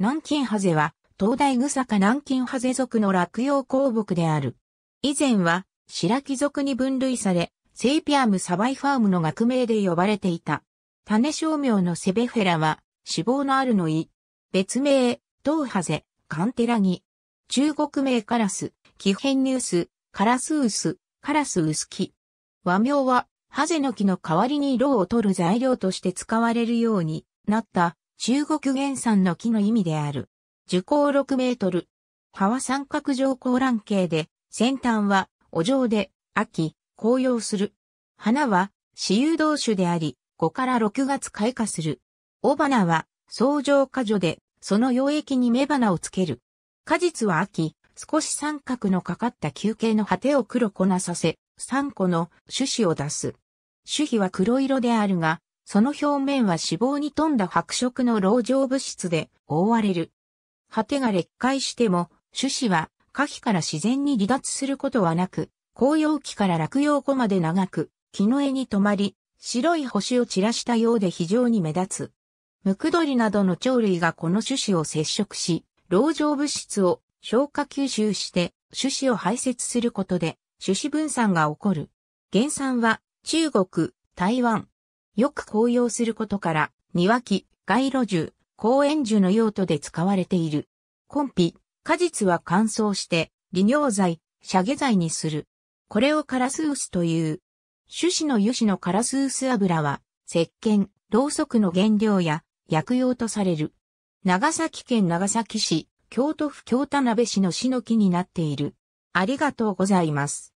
南京ハゼは、東大草か南京ハゼ属の落葉鉱木である。以前は、白木属に分類され、セイピアムサバイファームの学名で呼ばれていた。種商名のセベフェラは、脂肪のあるのい。別名、東ハゼ、カンテラギ。中国名カラス、ヘ変ニュース、カラスウス、カラスウスキ。和名は、ハゼの木の代わりに色を取る材料として使われるようになった中国原産の木の意味である。樹高6メートル。葉は三角状高卵形で、先端はお嬢で、秋、紅葉する。花は、私有同種であり、5から6月開花する。雄花は、相乗果樹で、その溶液に雌花をつける。果実は秋、少し三角のかかった球形の果てを黒粉させ、3個の種子を出す。種皮は黒色であるが、その表面は脂肪に富んだ白色の老状物質で覆われる。果てが劣化しても、種子は花期から自然に離脱することはなく、紅葉期から落葉後まで長く、木の絵に止まり、白い星を散らしたようで非常に目立つ。ムクドリなどの鳥類がこの種子を接触し、老状物質を消化吸収して種子を排泄することで種子分散が起こる。原産は中国、台湾、よく紅葉することから、庭木、街路樹、公園樹の用途で使われている。コンピ、果実は乾燥して、利尿剤、遮下剤にする。これをカラスウスという。種子の油脂のカラスウス油は、石鹸、ろうそくの原料や薬用とされる。長崎県長崎市、京都府京田辺市の市の木になっている。ありがとうございます。